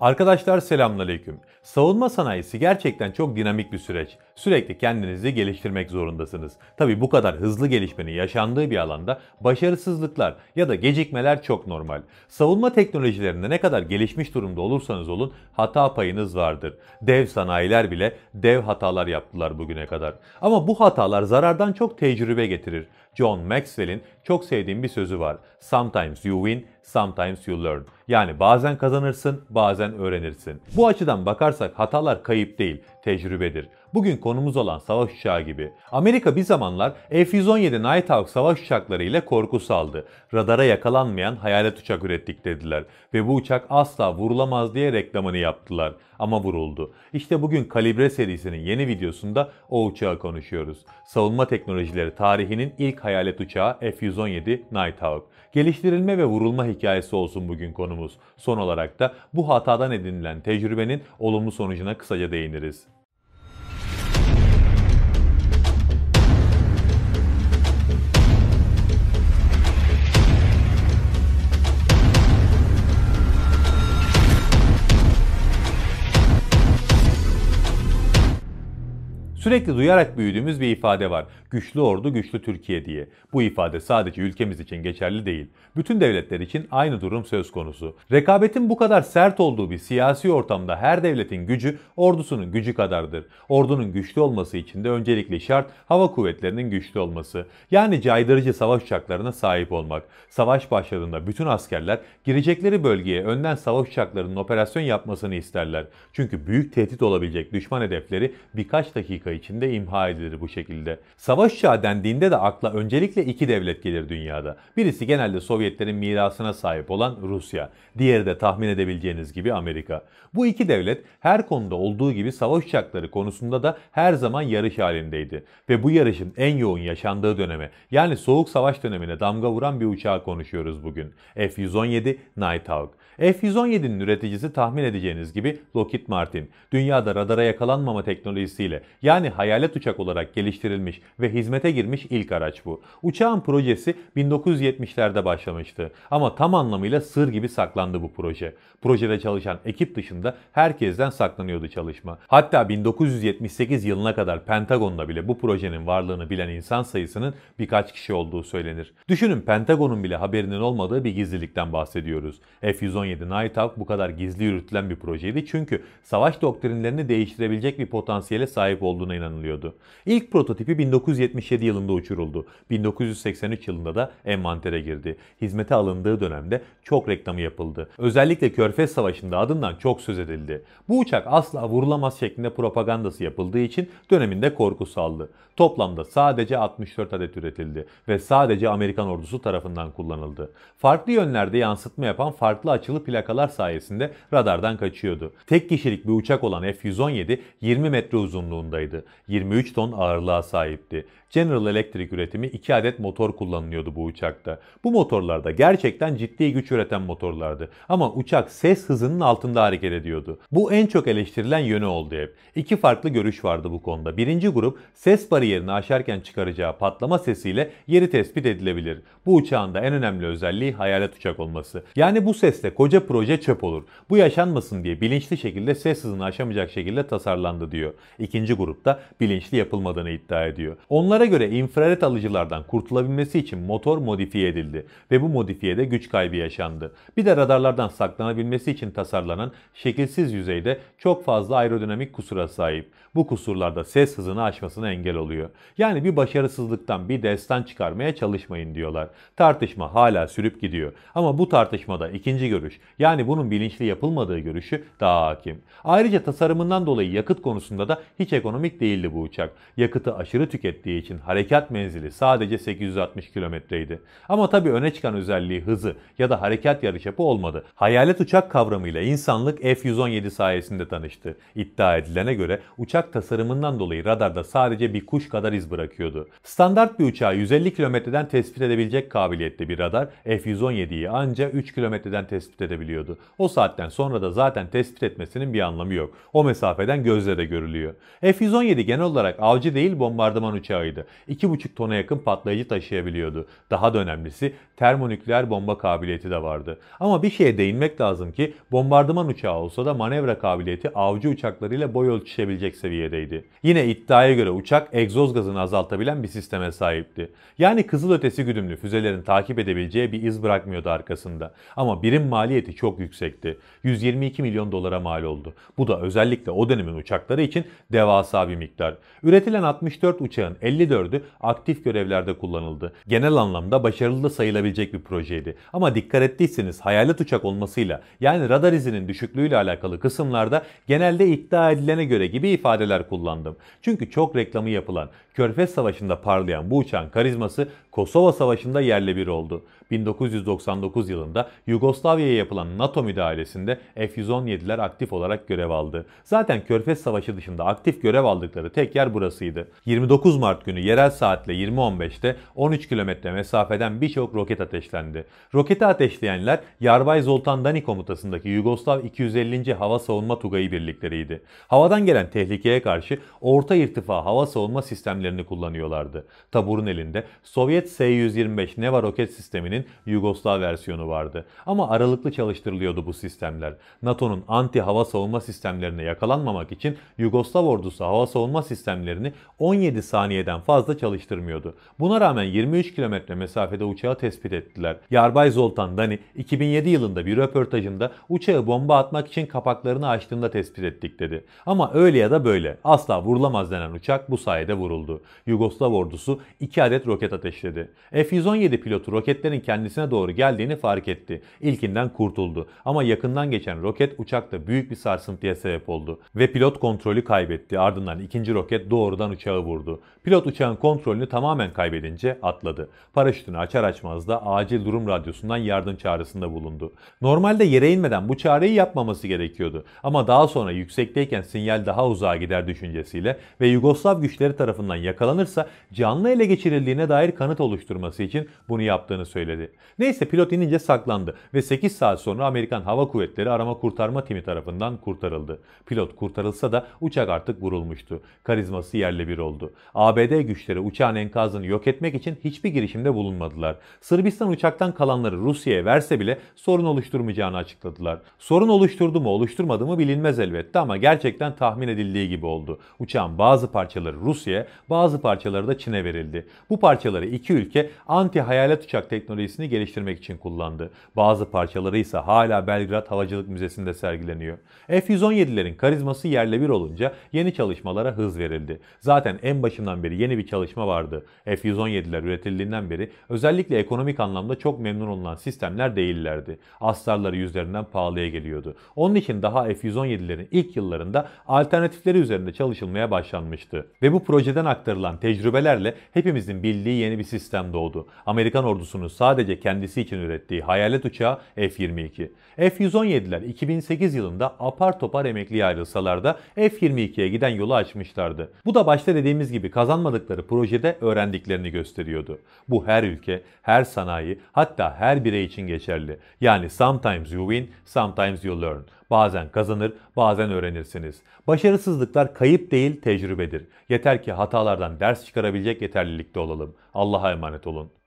Arkadaşlar selamünaleyküm. Savunma sanayisi gerçekten çok dinamik bir süreç. Sürekli kendinizi geliştirmek zorundasınız. Tabi bu kadar hızlı gelişmenin yaşandığı bir alanda başarısızlıklar ya da gecikmeler çok normal. Savunma teknolojilerinde ne kadar gelişmiş durumda olursanız olun hata payınız vardır. Dev sanayiler bile dev hatalar yaptılar bugüne kadar. Ama bu hatalar zarardan çok tecrübe getirir. John Maxwell'in çok sevdiğim bir sözü var. Sometimes you win, sometimes you learn. Yani bazen kazanırsın, bazen öğrenirsin. Bu açıdan bakarsak hatalar kayıp değil tecrübedir. Bugün konumuz olan savaş uçağı gibi. Amerika bir zamanlar F-117 Nighthawk savaş uçakları ile korku saldı. Radara yakalanmayan hayalet uçak ürettik dediler ve bu uçak asla vurulamaz diye reklamını yaptılar ama vuruldu. İşte bugün Kalibre serisinin yeni videosunda o uçağı konuşuyoruz. Savunma teknolojileri tarihinin ilk hayalet uçağı F-117 Nighthawk. Geliştirilme ve vurulma hikayesi olsun bugün konumuz. Son olarak da bu hatadan edinilen tecrübenin olumlu sonucuna kısaca değiniriz. Sürekli duyarak büyüdüğümüz bir ifade var. Güçlü ordu, güçlü Türkiye diye. Bu ifade sadece ülkemiz için geçerli değil. Bütün devletler için aynı durum söz konusu. Rekabetin bu kadar sert olduğu bir siyasi ortamda her devletin gücü ordusunun gücü kadardır. Ordunun güçlü olması için de öncelikle şart hava kuvvetlerinin güçlü olması. Yani caydırıcı savaş uçaklarına sahip olmak. Savaş başladığında bütün askerler girecekleri bölgeye önden savaş uçaklarının operasyon yapmasını isterler. Çünkü büyük tehdit olabilecek düşman hedefleri birkaç dakika içinde imha edilir bu şekilde. Savaş uçağı dendiğinde de akla öncelikle iki devlet gelir dünyada. Birisi genelde Sovyetlerin mirasına sahip olan Rusya. Diğeri de tahmin edebileceğiniz gibi Amerika. Bu iki devlet her konuda olduğu gibi savaş uçakları konusunda da her zaman yarış halindeydi. Ve bu yarışın en yoğun yaşandığı döneme yani Soğuk Savaş dönemine damga vuran bir uçağı konuşuyoruz bugün. F-117 Nighthawk. F-117'nin üreticisi tahmin edeceğiniz gibi Lockheed Martin. Dünyada radara yakalanmama teknolojisiyle yani yani hayalet uçak olarak geliştirilmiş ve hizmete girmiş ilk araç bu. Uçağın projesi 1970'lerde başlamıştı ama tam anlamıyla sır gibi saklandı bu proje. Projede çalışan ekip dışında herkesten saklanıyordu çalışma. Hatta 1978 yılına kadar Pentagon'da bile bu projenin varlığını bilen insan sayısının birkaç kişi olduğu söylenir. Düşünün Pentagon'un bile haberinin olmadığı bir gizlilikten bahsediyoruz. F-117 Night Hawk bu kadar gizli yürütülen bir projeydi çünkü savaş doktrinlerini değiştirebilecek bir potansiyele sahip olduğunu olduğuna inanılıyordu. İlk prototipi 1977 yılında uçuruldu. 1983 yılında da envantere girdi. Hizmete alındığı dönemde çok reklamı yapıldı. Özellikle Körfez Savaşı'nda adından çok söz edildi. Bu uçak asla vurulamaz şeklinde propagandası yapıldığı için döneminde korku saldı. Toplamda sadece 64 adet üretildi ve sadece Amerikan ordusu tarafından kullanıldı. Farklı yönlerde yansıtma yapan farklı açılı plakalar sayesinde radardan kaçıyordu. Tek kişilik bir uçak olan F-117 20 metre uzunluğundaydı. 23 ton ağırlığa sahipti. General Electric üretimi 2 adet motor kullanılıyordu bu uçakta. Bu motorlarda gerçekten ciddi güç üreten motorlardı. Ama uçak ses hızının altında hareket ediyordu. Bu en çok eleştirilen yönü oldu hep. İki farklı görüş vardı bu konuda. Birinci grup ses bariyerini aşarken çıkaracağı patlama sesiyle yeri tespit edilebilir. Bu uçağın da en önemli özelliği hayalet uçak olması. Yani bu sesle koca proje çöp olur. Bu yaşanmasın diye bilinçli şekilde ses hızını aşamayacak şekilde tasarlandı diyor. İkinci grupta bilinçli yapılmadığını iddia ediyor. Onlar. Bunlara göre infrared alıcılardan kurtulabilmesi için motor modifiye edildi ve bu modifiyede güç kaybı yaşandı. Bir de radarlardan saklanabilmesi için tasarlanan şekilsiz yüzeyde çok fazla aerodinamik kusura sahip. Bu kusurlarda ses hızını aşmasına engel oluyor. Yani bir başarısızlıktan bir destan çıkarmaya çalışmayın diyorlar. Tartışma hala sürüp gidiyor. Ama bu tartışmada ikinci görüş yani bunun bilinçli yapılmadığı görüşü daha hakim. Ayrıca tasarımından dolayı yakıt konusunda da hiç ekonomik değildi bu uçak. Yakıtı aşırı tükettiği için için harekat menzili sadece 860 kilometreydi. Ama tabii öne çıkan özelliği hızı ya da harekat yarıçapı olmadı. Hayalet uçak kavramıyla insanlık F-117 sayesinde tanıştı. İddia edilene göre uçak tasarımından dolayı radarda sadece bir kuş kadar iz bırakıyordu. Standart bir uçağı 150 kilometreden tespit edebilecek kabiliyette bir radar F-117'yi anca 3 kilometreden tespit edebiliyordu. O saatten sonra da zaten tespit etmesinin bir anlamı yok. O mesafeden gözle de görülüyor. F-117 genel olarak avcı değil bombardıman uçağıydı taşıyordu. 2,5 tona yakın patlayıcı taşıyabiliyordu. Daha da önemlisi termonükleer bomba kabiliyeti de vardı. Ama bir şeye değinmek lazım ki bombardıman uçağı olsa da manevra kabiliyeti avcı uçaklarıyla boy ölçüşebilecek seviyedeydi. Yine iddiaya göre uçak egzoz gazını azaltabilen bir sisteme sahipti. Yani kızılötesi güdümlü füzelerin takip edebileceği bir iz bırakmıyordu arkasında. Ama birim maliyeti çok yüksekti. 122 milyon dolara mal oldu. Bu da özellikle o dönemin uçakları için devasa bir miktar. Üretilen 64 uçağın 50 24'ü aktif görevlerde kullanıldı. Genel anlamda başarılı da sayılabilecek bir projeydi. Ama dikkat ettiyseniz hayalet uçak olmasıyla yani radar izinin düşüklüğüyle alakalı kısımlarda genelde iddia edilene göre gibi ifadeler kullandım. Çünkü çok reklamı yapılan, Körfez Savaşı'nda parlayan bu uçağın karizması Kosova Savaşı'nda yerle bir oldu. 1999 yılında Yugoslavya'ya yapılan NATO müdahalesinde F-117'ler aktif olarak görev aldı. Zaten Körfez Savaşı dışında aktif görev aldıkları tek yer burasıydı. 29 Mart günü günü yerel saatle 20.15'te 13 kilometre mesafeden birçok roket ateşlendi. Roketi ateşleyenler Yarbay Zoltan Dani komutasındaki Yugoslav 250. Hava Savunma Tugayı birlikleriydi. Havadan gelen tehlikeye karşı orta irtifa hava savunma sistemlerini kullanıyorlardı. Taburun elinde Sovyet S-125 Neva roket sisteminin Yugoslav versiyonu vardı. Ama aralıklı çalıştırılıyordu bu sistemler. NATO'nun anti hava savunma sistemlerine yakalanmamak için Yugoslav ordusu hava savunma sistemlerini 17 saniyeden fazla çalıştırmıyordu. Buna rağmen 23 kilometre mesafede uçağı tespit ettiler. Yarbay Zoltan Dani 2007 yılında bir röportajında uçağı bomba atmak için kapaklarını açtığında tespit ettik dedi. Ama öyle ya da böyle asla vurulamaz denen uçak bu sayede vuruldu. Yugoslav ordusu 2 adet roket ateşledi. F-117 pilotu roketlerin kendisine doğru geldiğini fark etti. İlkinden kurtuldu ama yakından geçen roket uçakta büyük bir sarsıntıya sebep oldu ve pilot kontrolü kaybetti. Ardından ikinci roket doğrudan uçağı vurdu. Pilot uçağın kontrolünü tamamen kaybedince atladı. Paraşütünü açar açmaz da acil durum radyosundan yardım çağrısında bulundu. Normalde yere inmeden bu çağrıyı yapmaması gerekiyordu. Ama daha sonra yüksekteyken sinyal daha uzağa gider düşüncesiyle ve Yugoslav güçleri tarafından yakalanırsa canlı ele geçirildiğine dair kanıt oluşturması için bunu yaptığını söyledi. Neyse pilot inince saklandı ve 8 saat sonra Amerikan Hava Kuvvetleri arama kurtarma timi tarafından kurtarıldı. Pilot kurtarılsa da uçak artık vurulmuştu. Karizması yerle bir oldu. ABD AB güçleri uçağın enkazını yok etmek için hiçbir girişimde bulunmadılar. Sırbistan uçaktan kalanları Rusya'ya verse bile sorun oluşturmayacağını açıkladılar. Sorun oluşturdu mu oluşturmadı mı bilinmez elbette ama gerçekten tahmin edildiği gibi oldu. Uçağın bazı parçaları Rusya'ya bazı parçaları da Çin'e verildi. Bu parçaları iki ülke anti hayalet uçak teknolojisini geliştirmek için kullandı. Bazı parçaları ise hala Belgrad Havacılık Müzesi'nde sergileniyor. F-117'lerin karizması yerle bir olunca yeni çalışmalara hız verildi. Zaten en başından beri yeni yeni bir çalışma vardı. F-117'ler üretildiğinden beri özellikle ekonomik anlamda çok memnun olunan sistemler değillerdi. Astarları yüzlerinden pahalıya geliyordu. Onun için daha F-117'lerin ilk yıllarında alternatifleri üzerinde çalışılmaya başlanmıştı. Ve bu projeden aktarılan tecrübelerle hepimizin bildiği yeni bir sistem doğdu. Amerikan ordusunun sadece kendisi için ürettiği hayalet uçağı F-22. F-117'ler 2008 yılında apar topar emekliye ayrılsalar da F-22'ye giden yolu açmışlardı. Bu da başta dediğimiz gibi kazanmadık hazırladıkları projede öğrendiklerini gösteriyordu. Bu her ülke, her sanayi, hatta her birey için geçerli. Yani sometimes you win, sometimes you learn. Bazen kazanır, bazen öğrenirsiniz. Başarısızlıklar kayıp değil, tecrübedir. Yeter ki hatalardan ders çıkarabilecek yeterlilikte olalım. Allah'a emanet olun.